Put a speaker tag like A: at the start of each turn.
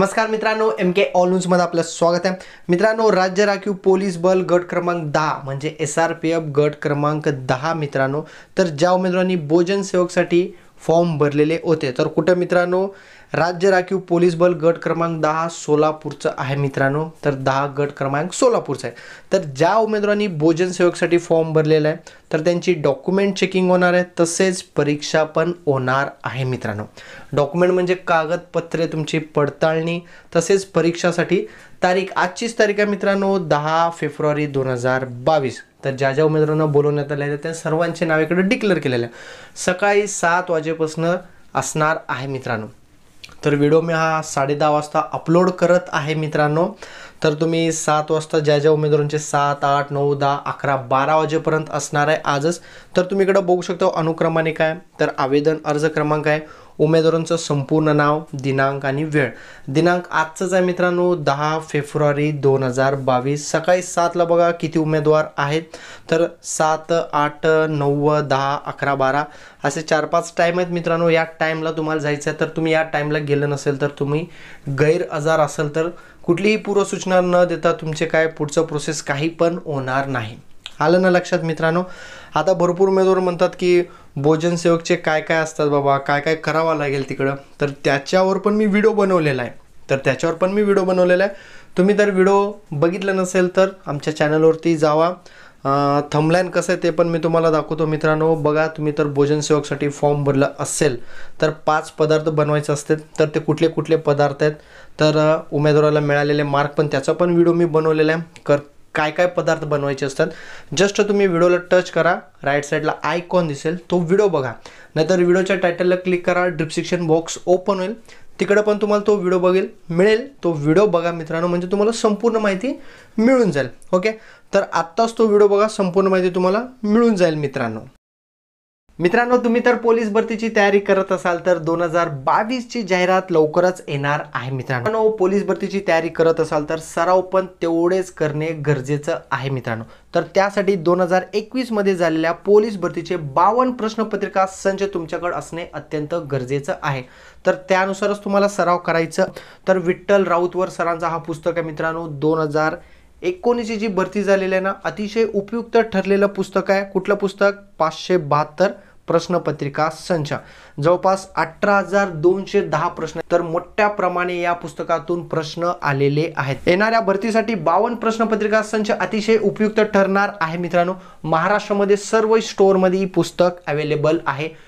A: नमस्कार मित्रांनो एम के ऑल मध्ये आपलं स्वागत आहे मित्रांनो राज्य राखीव पोलीस बल गट क्रमांक दहा म्हणजे एस आर पी एफ गट क्रमांक दहा मित्रांनो तर ज्या उमेदवारांनी भोजन सेवकसाठी फॉर्म भरलेले होते तर कुठे मित्रांनो राज्य राखीव पोलीस बल गट क्रमांक दहा सोलापूरचं आहे मित्रांनो तर दहा गट क्रमांक सोलापूरचं आहे तर ज्या उमेदवारांनी भोजन सेवकसाठी फॉर्म भरलेला आहे तर त्यांची डॉक्युमेंट चेकिंग होणार आहे तसेच परीक्षा पण होणार आहे मित्रांनो डॉक्युमेंट म्हणजे कागदपत्रे तुमची पडताळणी तसेच परीक्षासाठी तारीख आजचीच तारीख आहे मित्रांनो दहा फेब्रुवारी दोन हजार बावीस तर ज्या ज्या उमेदवारांना बोलवण्यात आल्या त्या सर्वांचे इकडे डिक्लेअर केलेले सकाळी सात वाजेपासून असणार आहे मित्रांनो तर व्हिडिओ मी हा साडे दहा वाजता अपलोड करत आहे मित्रांनो तर तुम्ही सात वाजता ज्या ज्या उमेदवारांचे सात आठ नऊ दहा अकरा बारा वाजेपर्यंत असणार आहे आजच तर तुम्ही इकडं बघू शकता अनुक्रमाने काय तर आवेदन अर्ज क्रमांक आहे उमेदवारांचं संपूर्ण नाव दिनांक आणि वेळ दिनांक आजचाच आहे मित्रांनो दहा फेब्रुवारी दोन हजार बावीस सकाळी सातला बघा किती उमेदवार आहेत तर सात आठ नऊ दहा अकरा बारा असे चार पाच टाईम आहेत मित्रांनो या टाईमला तुम्हाला जायचं आहे तर तुम्ही या टाईमला गेलं नसेल तर तुम्ही गैर आजार असेल तर कुठलीही पूर्वसूचना न देता तुमचे काय पुढचं प्रोसेस काही पण होणार नाही आलं ना लक्षात मित्रांनो आता भरपूर उमेदवार म्हणतात की भोजन सेवकचे काय काय असतात बाबा काय काय करावं लागेल तिकडं तर त्याच्यावर पण मी व्हिडिओ बनवलेला आहे तर त्याच्यावर पण मी व्हिडिओ बनवलेला आहे तुम्ही जर व्हिडिओ बघितला नसेल तर आमच्या चॅनलवरती जावा थंबलाईन कसं आहे ते पण मी तुम्हाला दाखवतो मित्रांनो बघा तुम्ही तर भोजन फॉर्म भरलं असेल तर पाच पदार्थ बनवायचे असतात तर ते कुठले कुठले पदार्थ आहेत तर उमेदवाराला मिळालेले मार्क पण त्याचा पण व्हिडिओ मी बनवलेला आहे कर काय काय पदार्थ बनवायचे असतात जस्ट तुम्ही व्हिडिओला टच करा राईट साईडला आयकॉन दिसेल तो व्हिडिओ बघा नाहीतर व्हिडिओच्या टायटलला क्लिक करा डिस्क्रिप्शन बॉक्स ओपन होईल तिकडं पण तुम्हाला तो व्हिडिओ बघेल मिळेल तो व्हिडिओ बघा मित्रांनो म्हणजे तुम्हाला संपूर्ण माहिती मिळून जाईल ओके तर आत्ताच तो व्हिडिओ बघा संपूर्ण माहिती तुम्हाला मिळून जाईल मित्रांनो मित्रांनो तुम्ही तर पोलीस भरतीची तयारी करत असाल तर दोन हजार बावीसची जाहिरात लवकरच येणार आहे मित्रांनो पोलीस भरतीची तयारी करत असाल तर सराव पण तेवढेच करणे गरजेचं आहे मित्रांनो तर त्यासाठी दोन हजार एकवीसमध्ये झालेल्या पोलीस भरतीचे बावन्न प्रश्नपत्रिका संच तुमच्याकडे असणे अत्यंत गरजेचं आहे तर त्यानुसारच तुम्हाला सराव करायचं तर विठ्ठल राऊतवर सरांचा हा पुस्तक आहे मित्रांनो दोन हजार एकोणीसची जी भरती झालेली आहे ना अतिशय उपयुक्त ठरलेलं पुस्तक आहे कुठलं पुस्तक पाचशे बहात्तर प्रश्नपत्रिका संच जवळपास अठरा हजार दोनशे दहा प्रश्न तर मोठ्या प्रमाणे या पुस्तकातून प्रश्न आलेले आहेत येणाऱ्या भरतीसाठी बावन्न प्रश्नपत्रिका संच अतिशय उपयुक्त ठरणार आहे मित्रांनो महाराष्ट्रामध्ये सर्व स्टोअरमध्ये ही पुस्तक अवेलेबल आहे